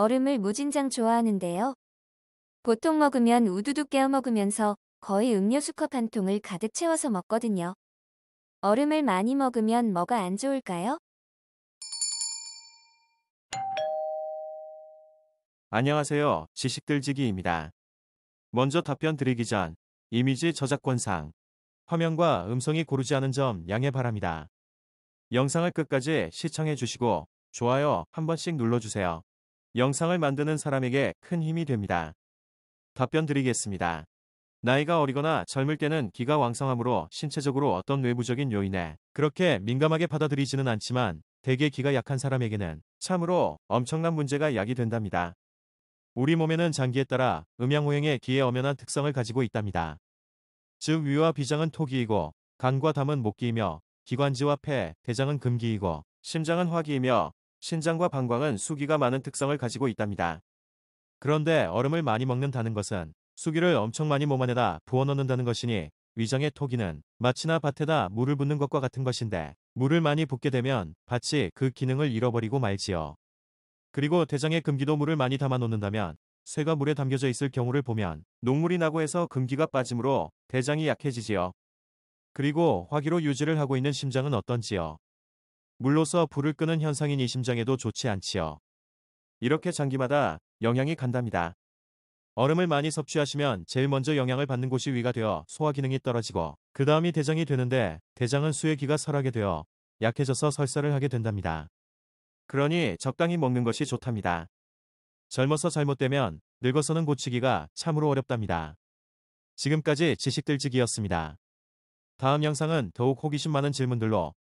얼음을 무진장 좋아하는데요. 보통 먹으면 우두둑 깨어 먹으면서 거의 음료수 컵한 통을 가득 채워서 먹거든요. 얼음을 많이 먹으면 뭐가 안 좋을까요? 안녕하세요. 지식들지기입니다. 먼저 답변 드리기 전 이미지 저작권상 화면과 음성이 고르지 않은 점 양해 바랍니다. 영상을 끝까지 시청해 주시고 좋아요 한 번씩 눌러주세요. 영상을 만드는 사람에게 큰 힘이 됩니다. 답변 드리겠습니다. 나이가 어리거나 젊을 때는 기가 왕성하므로 신체적으로 어떤 외부적인 요인에 그렇게 민감하게 받아들이지는 않지만 대개 기가 약한 사람에게는 참으로 엄청난 문제가 약이 된답니다. 우리 몸에는 장기에 따라 음양호행의 기에 엄연한 특성을 가지고 있답니다. 즉 위와 비장은 토기이고 간과 담은 목기이며 기관지와 폐, 대장은 금기이고 심장은 화기이며 신장과 방광은 수기가 많은 특성을 가지고 있답니다. 그런데 얼음을 많이 먹는다는 것은 수기를 엄청 많이 몸 안에다 부어넣는다는 것이니 위장의 토기는 마치나 밭에다 물을 붓는 것과 같은 것인데 물을 많이 붓게 되면 밭이 그 기능을 잃어버리고 말지요. 그리고 대장에 금기도 물을 많이 담아놓는다면 쇠가 물에 담겨져 있을 경우를 보면 녹물이 나고 해서 금기가 빠짐으로 대장이 약해지지요. 그리고 화기로 유지를 하고 있는 심장은 어떤지요. 물로써 불을 끄는 현상인 이 심장에도 좋지 않지요. 이렇게 장기마다 영향이 간답니다. 얼음을 많이 섭취하시면 제일 먼저 영향을 받는 곳이 위가 되어 소화 기능이 떨어지고 그 다음이 대장이 되는데 대장은 수액기가 설하게 되어 약해져서 설사를 하게 된답니다. 그러니 적당히 먹는 것이 좋답니다. 젊어서 잘못되면 늙어서는 고치기가 참으로 어렵답니다. 지금까지 지식들지기였습니다. 다음 영상은 더욱 호기심 많은 질문들로